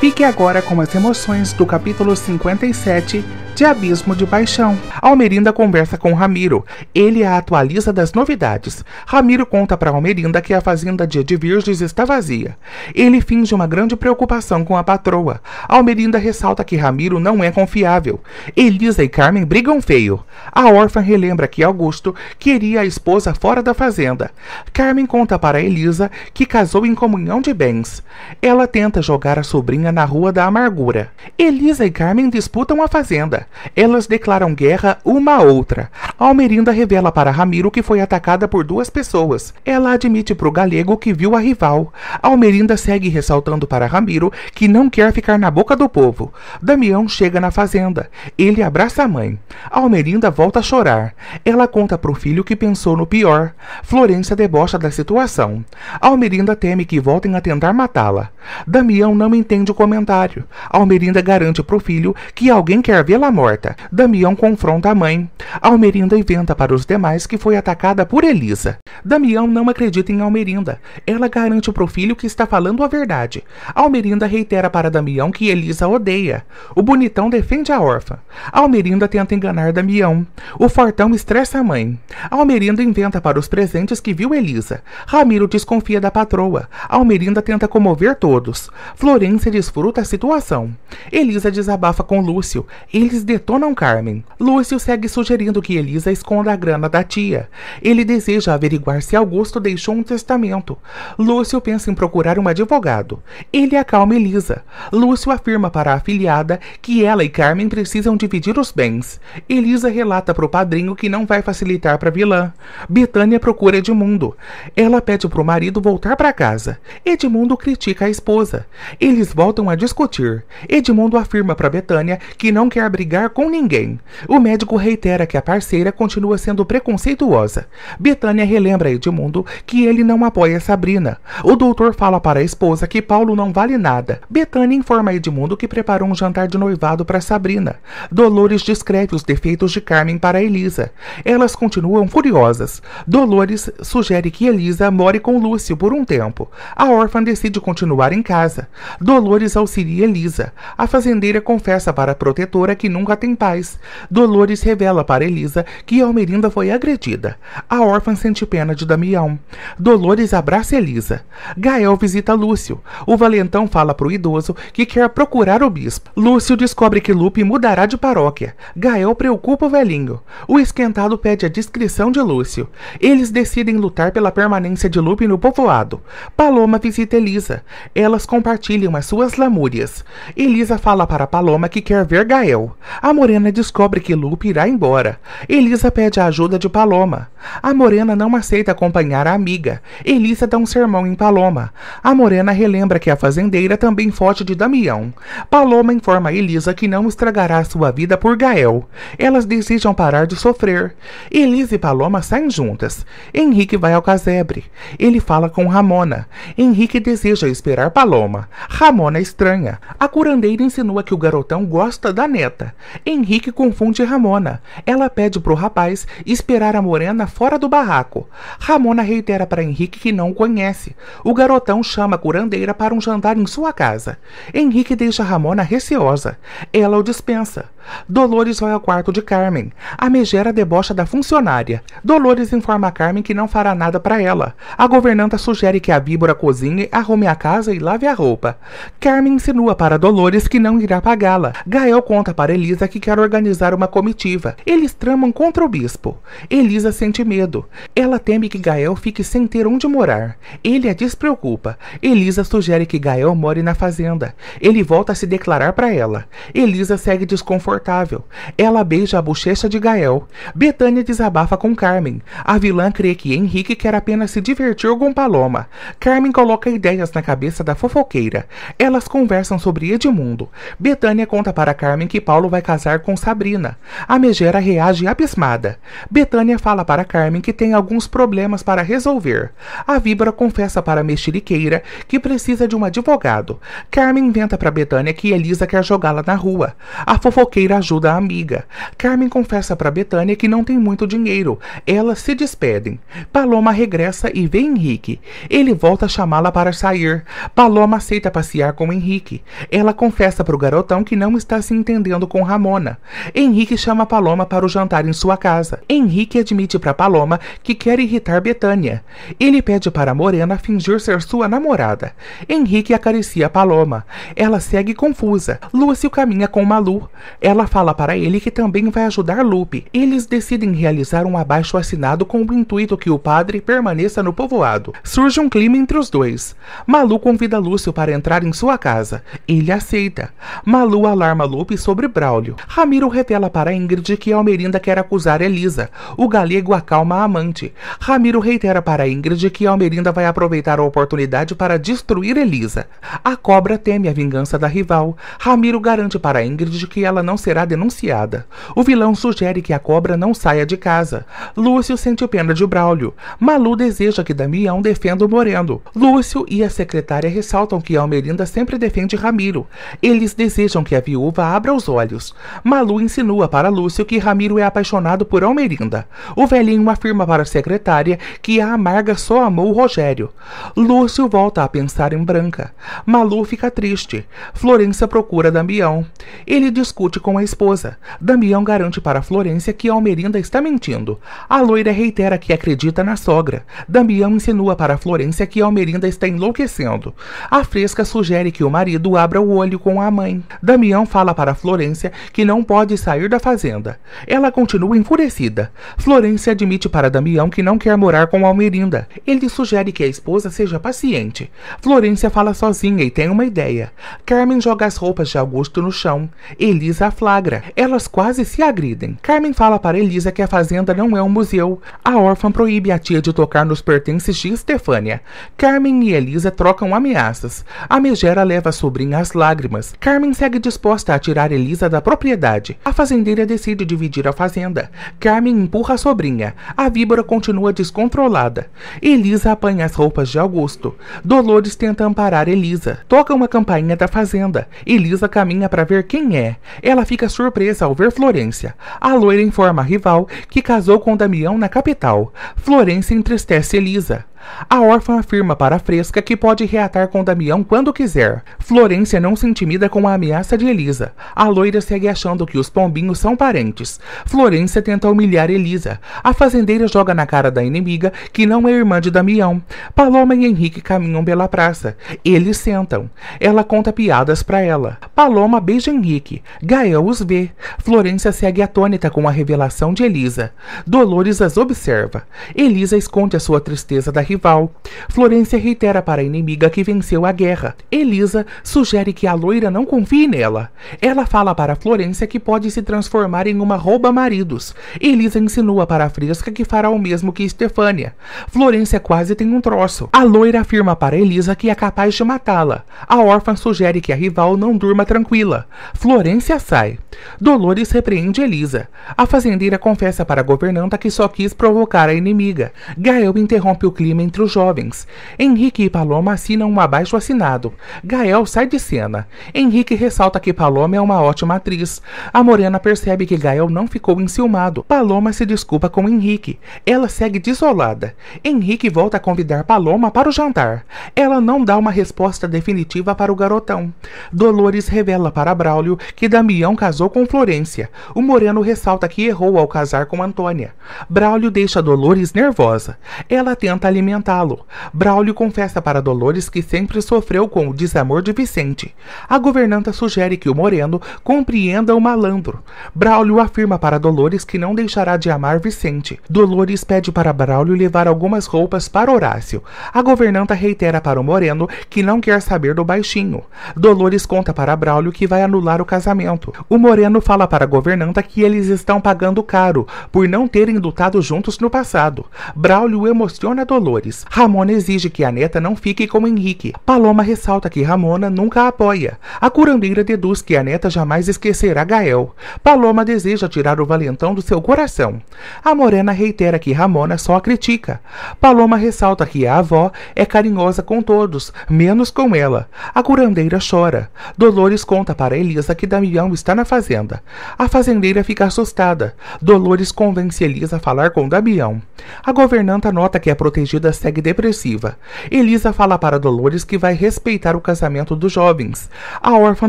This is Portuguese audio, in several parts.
Fique agora com as emoções do capítulo 57 de Abismo de Paixão. Almerinda conversa com Ramiro. Ele a atualiza das novidades. Ramiro conta para Almerinda que a fazenda de Edvirges está vazia. Ele finge uma grande preocupação com a patroa. Almerinda ressalta que Ramiro não é confiável. Elisa e Carmen brigam feio. A órfã relembra que Augusto queria a esposa fora da fazenda. Carmen conta para Elisa que casou em comunhão de bens. Ela tenta jogar a sobrinha na rua da amargura. Elisa e Carmen disputam a fazenda. Elas declaram guerra uma à outra. Almerinda revela para Ramiro que foi atacada por duas pessoas. Ela admite para o galego que viu a rival. Almerinda segue ressaltando para Ramiro que não quer ficar na boca do povo. Damião chega na fazenda. Ele abraça a mãe. Almerinda volta a chorar. Ela conta para o filho que pensou no pior. Florência debocha da situação. Almerinda teme que voltem a tentar matá-la. Damião não entende o comentário. Almerinda garante para o filho que alguém quer vê-la morta. Damião confronta a mãe. Almerinda inventa para os demais que foi atacada por Elisa. Damião não acredita em Almerinda. Ela garante para o filho que está falando a verdade. Almerinda reitera para Damião que Elisa odeia. O bonitão defende a órfã. Almerinda tenta enganar Damião. O fortão estressa a mãe. Almerinda inventa para os presentes que viu Elisa. Ramiro desconfia da patroa. Almerinda tenta comover todos. Florência desfruta a situação. Elisa desabafa com Lúcio. Eles detonam Carmen. Lúcio segue sugerindo que Elisa esconda a grana da tia. Ele deseja averiguar se Augusto deixou um testamento. Lúcio pensa em procurar um advogado. Ele acalma Elisa. Lúcio afirma para a afiliada que ela e Carmen precisam dividir os bens. Elisa relata para o padrinho que não vai facilitar para a vilã. Betânia procura Edmundo. Ela pede para o marido voltar para casa. Edmundo critica a esposa. Eles voltam a discutir. Edmundo afirma para Betânia que não quer brigar brigar com ninguém. O médico reitera que a parceira continua sendo preconceituosa. Betânia relembra a Edmundo que ele não apoia Sabrina. O doutor fala para a esposa que Paulo não vale nada. Betânia informa a Edmundo que preparou um jantar de noivado para Sabrina. Dolores descreve os defeitos de Carmen para Elisa. Elas continuam furiosas. Dolores sugere que Elisa more com Lúcio por um tempo. A órfã decide continuar em casa. Dolores auxilia Elisa. A fazendeira confessa para a protetora que não nunca tem paz. Dolores revela para Elisa que Almerinda foi agredida. A órfã sente pena de Damião. Dolores abraça Elisa. Gael visita Lúcio. O valentão fala para o idoso que quer procurar o bispo. Lúcio descobre que Lupe mudará de paróquia. Gael preocupa o velhinho. O esquentado pede a descrição de Lúcio. Eles decidem lutar pela permanência de Lupe no povoado. Paloma visita Elisa. Elas compartilham as suas lamúrias. Elisa fala para Paloma que quer ver Gael. A morena descobre que Lupe irá embora. Elisa pede a ajuda de Paloma. A morena não aceita acompanhar a amiga. Elisa dá um sermão em Paloma. A morena relembra que a fazendeira também foge de Damião. Paloma informa Elisa que não estragará sua vida por Gael. Elas desejam parar de sofrer. Elisa e Paloma saem juntas. Henrique vai ao casebre. Ele fala com Ramona. Henrique deseja esperar Paloma. Ramona é estranha. A curandeira insinua que o garotão gosta da neta. Henrique confunde Ramona. Ela pede pro rapaz esperar a morena fora do barraco. Ramona reitera para Henrique que não o conhece. O garotão chama a curandeira para um jantar em sua casa. Henrique deixa Ramona receosa. Ela o dispensa. Dolores vai ao quarto de Carmen. A megera debocha da funcionária. Dolores informa a Carmen que não fará nada para ela. A governanta sugere que a víbora cozinhe, arrume a casa e lave a roupa. Carmen insinua para Dolores que não irá pagá-la. Gael conta para Elisa que quer organizar uma comitiva. Eles tramam contra o bispo. Elisa sente medo. Ela teme que Gael fique sem ter onde morar. Ele a despreocupa. Elisa sugere que Gael more na fazenda. Ele volta a se declarar para ela. Elisa segue desconfortável insuportável. Ela beija a bochecha de Gael. Betânia desabafa com Carmen. A vilã crê que Henrique quer apenas se divertir com Paloma. Carmen coloca ideias na cabeça da fofoqueira. Elas conversam sobre Edmundo. Betânia conta para Carmen que Paulo vai casar com Sabrina. A megera reage abismada. Betânia fala para Carmen que tem alguns problemas para resolver. A víbora confessa para a mexeriqueira que precisa de um advogado. Carmen inventa para Betânia que Elisa quer jogá-la na rua. A fofoqueira pedir ajuda à amiga. Carmen confessa para Betânia que não tem muito dinheiro. Elas se despedem. Paloma regressa e vê Henrique. Ele volta a chamá-la para sair. Paloma aceita passear com Henrique. Ela confessa para o garotão que não está se entendendo com Ramona. Henrique chama Paloma para o jantar em sua casa. Henrique admite para Paloma que quer irritar Betânia. Ele pede para Morena fingir ser sua namorada. Henrique acaricia Paloma. Ela segue confusa. Lúcio caminha com Malu. Ela fala para ele que também vai ajudar Lupe. Eles decidem realizar um abaixo assinado com o intuito que o padre permaneça no povoado. Surge um clima entre os dois. Malu convida Lúcio para entrar em sua casa. Ele aceita. Malu alarma Lupe sobre Braulio. Ramiro revela para Ingrid que Almerinda quer acusar Elisa. O galego acalma a amante. Ramiro reitera para Ingrid que Almerinda vai aproveitar a oportunidade para destruir Elisa. A cobra teme a vingança da rival. Ramiro garante para Ingrid que ela não será denunciada. O vilão sugere que a cobra não saia de casa. Lúcio sente pena de Braulio. Malu deseja que Damião defenda o Moreno. Lúcio e a secretária ressaltam que Almerinda sempre defende Ramiro. Eles desejam que a viúva abra os olhos. Malu insinua para Lúcio que Ramiro é apaixonado por Almerinda. O velhinho afirma para a secretária que a amarga só amou Rogério. Lúcio volta a pensar em Branca. Malu fica triste. Florença procura Damião. Ele discute com com a esposa. Damião garante para Florência que Almerinda está mentindo. A loira reitera que acredita na sogra. Damião insinua para Florência que Almerinda está enlouquecendo. A fresca sugere que o marido abra o olho com a mãe. Damião fala para Florência que não pode sair da fazenda. Ela continua enfurecida. Florência admite para Damião que não quer morar com Almerinda. Ele sugere que a esposa seja paciente. Florência fala sozinha e tem uma ideia. Carmen joga as roupas de Augusto no chão. Elisa flagra. Elas quase se agridem. Carmen fala para Elisa que a fazenda não é um museu. A órfã proíbe a tia de tocar nos pertences de Estefânia. Carmen e Elisa trocam ameaças. A megera leva a sobrinha às lágrimas. Carmen segue disposta a tirar Elisa da propriedade. A fazendeira decide dividir a fazenda. Carmen empurra a sobrinha. A víbora continua descontrolada. Elisa apanha as roupas de Augusto. Dolores tenta amparar Elisa. Toca uma campainha da fazenda. Elisa caminha para ver quem é. Ela fica surpresa ao ver Florência. A loira informa a rival que casou com Damião na capital. Florência entristece Elisa. A órfã afirma para a Fresca que pode reatar com Damião quando quiser. Florência não se intimida com a ameaça de Elisa. A loira segue achando que os pombinhos são parentes. Florência tenta humilhar Elisa. A fazendeira joga na cara da inimiga que não é irmã de Damião. Paloma e Henrique caminham pela praça. Eles sentam. Ela conta piadas para ela. Paloma beija Henrique. Gael os vê. Florência segue atônita com a revelação de Elisa. Dolores as observa. Elisa esconde a sua tristeza da rival. Florência reitera para a inimiga que venceu a guerra. Elisa sugere que a loira não confie nela. Ela fala para Florência que pode se transformar em uma rouba-maridos. Elisa insinua para a Fresca que fará o mesmo que Stefânia. Florência quase tem um troço. A loira afirma para Elisa que é capaz de matá-la. A órfã sugere que a rival não durma tranquila. Florência sai. Dolores repreende Elisa. A fazendeira confessa para a governanta que só quis provocar a inimiga. Gael interrompe o clima entre os jovens. Henrique e Paloma assinam um abaixo assinado. Gael sai de cena. Henrique ressalta que Paloma é uma ótima atriz. A Morena percebe que Gael não ficou enciumado. Paloma se desculpa com Henrique. Ela segue desolada. Henrique volta a convidar Paloma para o jantar. Ela não dá uma resposta definitiva para o garotão. Dolores revela para Braulio que Damião casou com Florência. O Moreno ressalta que errou ao casar com Antônia. Braulio deixa Dolores nervosa. Ela tenta alimentar cumprimentá-lo. Braulio confessa para Dolores que sempre sofreu com o desamor de Vicente. A governanta sugere que o moreno compreenda o malandro. Braulio afirma para Dolores que não deixará de amar Vicente. Dolores pede para Braulio levar algumas roupas para Horácio. A governanta reitera para o moreno que não quer saber do baixinho. Dolores conta para Braulio que vai anular o casamento. O moreno fala para a governanta que eles estão pagando caro por não terem lutado juntos no passado. Braulio emociona Dolores amores. Ramona exige que a neta não fique com Henrique. Paloma ressalta que Ramona nunca a apoia. A curandeira deduz que a neta jamais esquecerá Gael. Paloma deseja tirar o valentão do seu coração. A morena reitera que Ramona só a critica. Paloma ressalta que a avó é carinhosa com todos, menos com ela. A curandeira chora. Dolores conta para Elisa que Damião está na fazenda. A fazendeira fica assustada. Dolores convence Elisa a falar com Damião. A governanta nota que é protegida segue depressiva. Elisa fala para Dolores que vai respeitar o casamento dos jovens. A órfã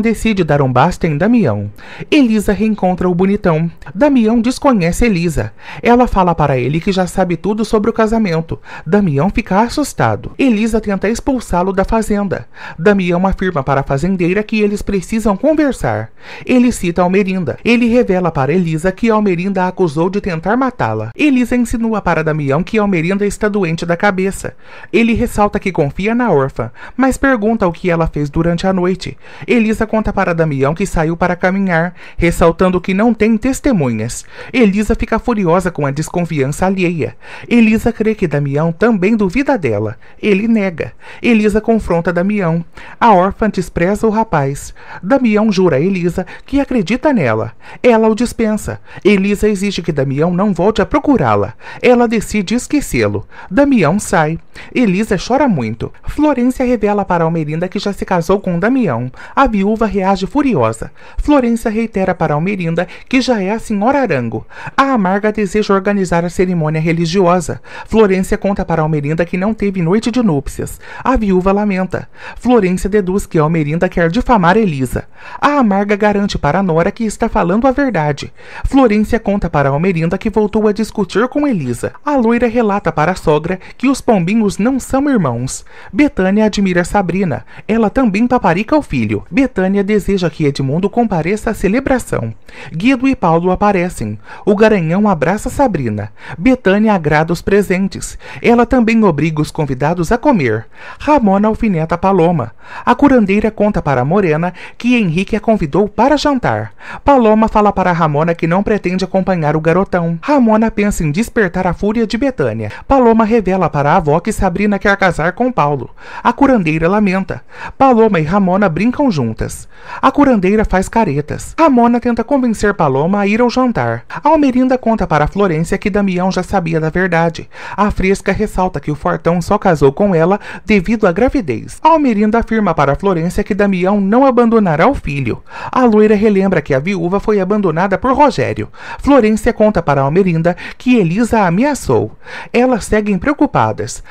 decide dar um basta em Damião. Elisa reencontra o bonitão. Damião desconhece Elisa. Ela fala para ele que já sabe tudo sobre o casamento. Damião fica assustado. Elisa tenta expulsá-lo da fazenda. Damião afirma para a fazendeira que eles precisam conversar. Ele cita Almerinda. Ele revela para Elisa que Almerinda a acusou de tentar matá-la. Elisa insinua para Damião que Almerinda está doente da cabeça cabeça. Ele ressalta que confia na órfã, mas pergunta o que ela fez durante a noite. Elisa conta para Damião que saiu para caminhar, ressaltando que não tem testemunhas. Elisa fica furiosa com a desconfiança alheia. Elisa crê que Damião também duvida dela. Ele nega. Elisa confronta Damião. A órfã despreza o rapaz. Damião jura a Elisa que acredita nela. Ela o dispensa. Elisa exige que Damião não volte a procurá-la. Ela decide esquecê-lo. Damião sai. Elisa chora muito. Florência revela para Almerinda que já se casou com Damião. A viúva reage furiosa. Florência reitera para Almerinda que já é a senhora Arango. A Amarga deseja organizar a cerimônia religiosa. Florência conta para Almerinda que não teve noite de núpcias. A viúva lamenta. Florência deduz que Almerinda quer difamar Elisa. A Amarga garante para Nora que está falando a verdade. Florência conta para Almerinda que voltou a discutir com Elisa. A loira relata para a sogra que os pombinhos não são irmãos. Betânia admira Sabrina. Ela também paparica o filho. Betânia deseja que Edmundo compareça à celebração. Guido e Paulo aparecem. O garanhão abraça Sabrina. Betânia agrada os presentes. Ela também obriga os convidados a comer. Ramona alfineta Paloma. A curandeira conta para Morena que Henrique a convidou para jantar. Paloma fala para Ramona que não pretende acompanhar o garotão. Ramona pensa em despertar a fúria de Betânia. Paloma revela para para a avó que Sabrina quer casar com Paulo. A curandeira lamenta. Paloma e Ramona brincam juntas. A curandeira faz caretas. Ramona tenta convencer Paloma a ir ao jantar. Almerinda conta para Florência que Damião já sabia da verdade. A fresca ressalta que o fortão só casou com ela devido à gravidez. Almerinda afirma para Florência que Damião não abandonará o filho. A loira relembra que a viúva foi abandonada por Rogério. Florência conta para Almerinda que Elisa a ameaçou. Elas seguem preocupadas espadas.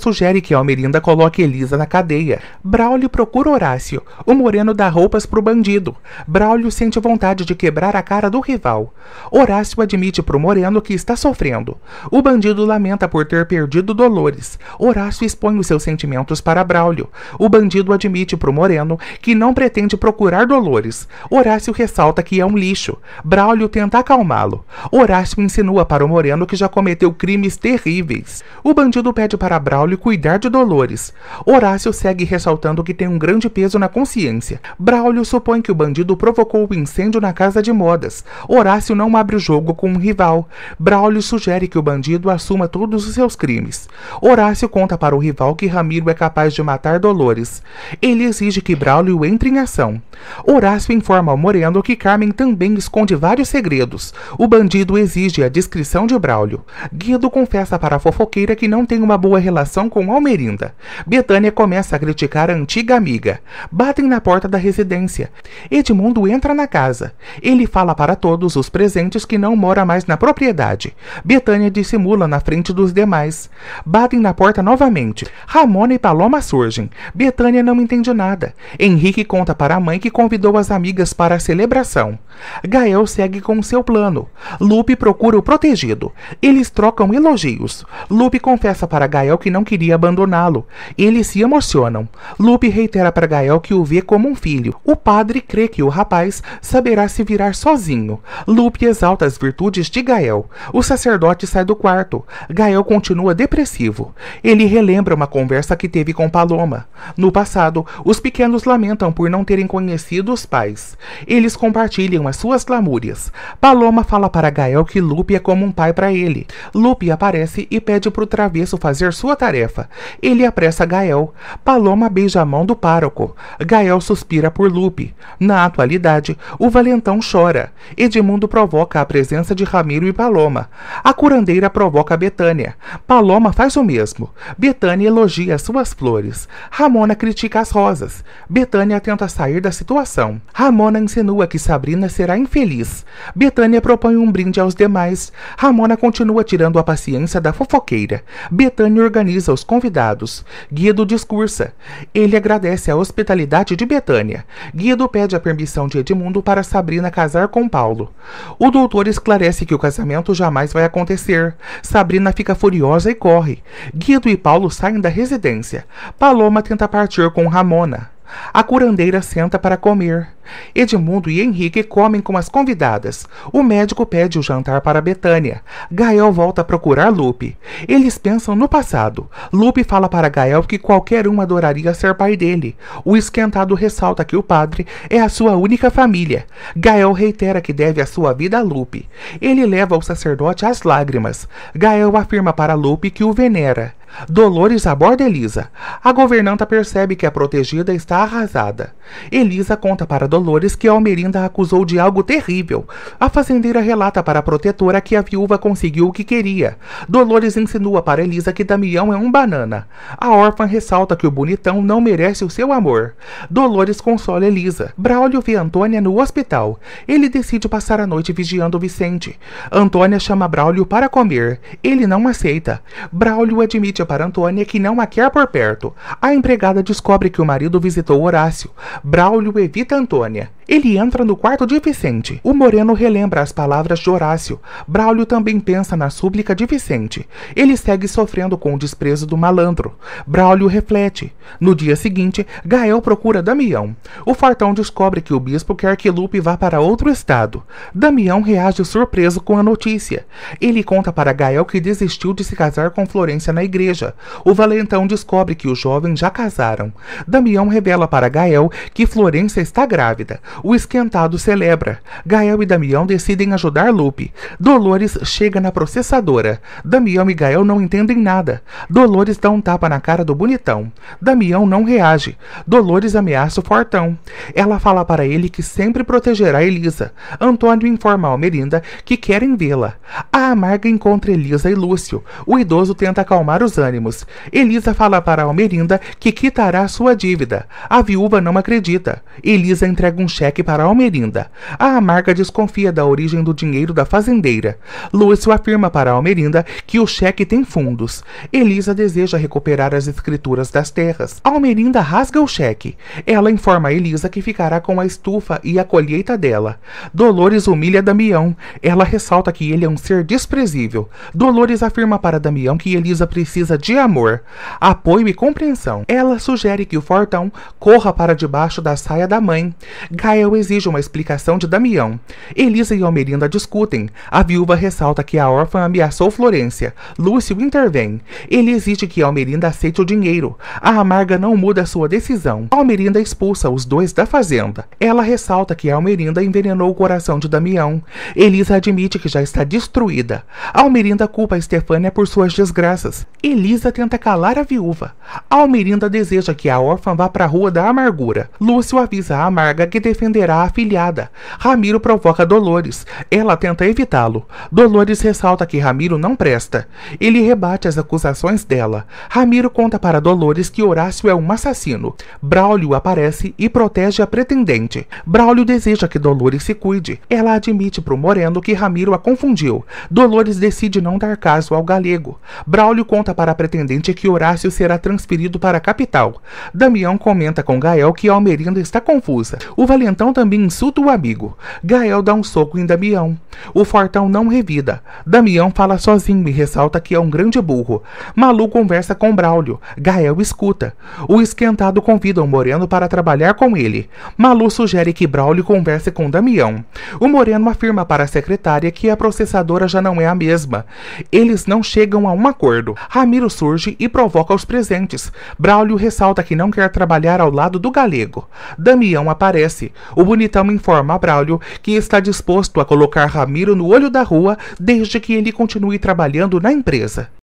sugere que Almerinda coloque Elisa na cadeia. Braulio procura Horácio. O moreno dá roupas para o bandido. Braulio sente vontade de quebrar a cara do rival. Horácio admite para o moreno que está sofrendo. O bandido lamenta por ter perdido Dolores. Horácio expõe os seus sentimentos para Braulio. O bandido admite para o moreno que não pretende procurar Dolores. Horácio ressalta que é um lixo. Braulio tenta acalmá-lo. Horácio insinua para o moreno que já cometeu crimes terríveis. O bandido pede para Braulio cuidar de Dolores. Horácio segue ressaltando que tem um grande peso na consciência. Braulio supõe que o bandido provocou o incêndio na casa de modas. Horácio não abre o jogo com um rival. Braulio sugere que o bandido assuma todos os seus crimes. Horácio conta para o rival que Ramiro é capaz de matar Dolores. Ele exige que Braulio entre em ação. Horácio informa ao Moreno que Carmen também esconde vários segredos. O bandido exige a descrição de Braulio. Guido confessa para a fofoqueira que não tem uma boa relação com Almerinda. Betânia começa a criticar a antiga amiga. Batem na porta da residência. Edmundo entra na casa. Ele fala para todos os presentes que não mora mais na propriedade. Betânia dissimula na frente dos demais. Batem na porta novamente. Ramona e Paloma surgem. Betânia não entende nada. Henrique conta para a mãe que convidou as amigas para a celebração. Gael segue com seu plano. Lupe procura o protegido. Eles trocam elogios. Lupe confessa para Gael que não queria abandoná-lo. Eles se emocionam. Lupe reitera para Gael que o vê como um filho. O padre crê que o rapaz saberá se virar sozinho. Lupe exalta as virtudes de Gael. O sacerdote sai do quarto. Gael continua depressivo. Ele relembra uma conversa que teve com Paloma. No passado, os pequenos lamentam por não terem conhecido os pais. Eles compartilham as suas lamúrias. Paloma fala para Gael que Lupe é como um pai para ele. Lupe aparece e pede para o travesso fazer sua tarefa. Ele apressa Gael. Paloma beija a mão do pároco. Gael suspira por Lupe. Na atualidade, o valentão chora. Edmundo provoca a presença de Ramiro e Paloma. A curandeira provoca Betânia. Paloma faz o mesmo. Betânia elogia suas flores. Ramona critica as rosas. Betânia tenta sair da situação. Ramona insinua que Sabrina será infeliz. Betânia propõe um brinde aos demais. Ramona continua tirando a paciência da fofoqueira. Betânia organiza os convidados. Guido discursa. Ele agradece a hospitalidade de Betânia. Guido pede a permissão de Edmundo para Sabrina casar com Paulo. O doutor esclarece que o casamento jamais vai acontecer. Sabrina fica furiosa e corre. Guido e Paulo saem da residência. Paloma tenta partir com Ramona. A curandeira senta para comer. Edmundo e Henrique comem com as convidadas. O médico pede o jantar para Betânia. Gael volta a procurar Lupe. Eles pensam no passado. Lupe fala para Gael que qualquer um adoraria ser pai dele. O esquentado ressalta que o padre é a sua única família. Gael reitera que deve a sua vida a Lupe. Ele leva o sacerdote às lágrimas. Gael afirma para Lupe que o venera. Dolores aborda Elisa. A governanta percebe que a protegida está arrasada. Elisa conta para Dolores que Almerinda a acusou de algo terrível. A fazendeira relata para a protetora que a viúva conseguiu o que queria. Dolores insinua para Elisa que Damião é um banana. A órfã ressalta que o bonitão não merece o seu amor. Dolores consola Elisa. Braulio vê Antônia no hospital. Ele decide passar a noite vigiando Vicente. Antônia chama Braulio para comer. Ele não aceita. Braulio admite a para Antônia que não a quer por perto. A empregada descobre que o marido visitou Horácio. Braulio evita Antônia. Ele entra no quarto de Vicente. O moreno relembra as palavras de Horácio. Braulio também pensa na súplica de Vicente. Ele segue sofrendo com o desprezo do malandro. Braulio reflete. No dia seguinte, Gael procura Damião. O fartão descobre que o bispo quer que Lupe vá para outro estado. Damião reage surpreso com a notícia. Ele conta para Gael que desistiu de se casar com Florência na igreja. O valentão descobre que os jovens já casaram. Damião revela para Gael que Florência está grávida. O esquentado celebra. Gael e Damião decidem ajudar Lupe. Dolores chega na processadora. Damião e Gael não entendem nada. Dolores dá um tapa na cara do bonitão. Damião não reage. Dolores ameaça o fortão. Ela fala para ele que sempre protegerá Elisa. Antônio informa Almerinda que querem vê-la. A amarga encontra Elisa e Lúcio. O idoso tenta acalmar os ânimos. Elisa fala para Almerinda que quitará sua dívida. A viúva não acredita. Elisa entrega um cheque cheque para Almerinda. A Amarga desconfia da origem do dinheiro da fazendeira. Lúcio afirma para Almerinda que o cheque tem fundos. Elisa deseja recuperar as escrituras das terras. Almerinda rasga o cheque. Ela informa Elisa que ficará com a estufa e a colheita dela. Dolores humilha Damião. Ela ressalta que ele é um ser desprezível. Dolores afirma para Damião que Elisa precisa de amor, apoio e compreensão. Ela sugere que o fortão corra para debaixo da saia da mãe. Gael Rafael exige uma explicação de Damião. Elisa e Almerinda discutem. A viúva ressalta que a órfã ameaçou Florência. Lúcio intervém. Ele exige que Almerinda aceite o dinheiro. A Amarga não muda sua decisão. Almerinda expulsa os dois da fazenda. Ela ressalta que Almerinda envenenou o coração de Damião. Elisa admite que já está destruída. Almerinda culpa Estefânia por suas desgraças. Elisa tenta calar a viúva. Almerinda deseja que a órfã vá para a Rua da Amargura. Lúcio avisa a Amarga que defende defenderá a filhada. Ramiro provoca Dolores. Ela tenta evitá-lo. Dolores ressalta que Ramiro não presta. Ele rebate as acusações dela. Ramiro conta para Dolores que Horácio é um assassino. Braulio aparece e protege a pretendente. Braulio deseja que Dolores se cuide. Ela admite para o Moreno que Ramiro a confundiu. Dolores decide não dar caso ao galego. Braulio conta para a pretendente que Horácio será transferido para a capital. Damião comenta com Gael que Almerinda está confusa. O valente então também insulta o amigo. Gael dá um soco em Damião. O fortão não revida. Damião fala sozinho e ressalta que é um grande burro. Malu conversa com Braulio. Gael escuta. O esquentado convida o Moreno para trabalhar com ele. Malu sugere que Braulio converse com Damião. O Moreno afirma para a secretária que a processadora já não é a mesma. Eles não chegam a um acordo. Ramiro surge e provoca os presentes. Braulio ressalta que não quer trabalhar ao lado do galego. Damião aparece. O bonitão informa Braulio que está disposto a colocar Ramiro no olho da rua desde que ele continue trabalhando na empresa.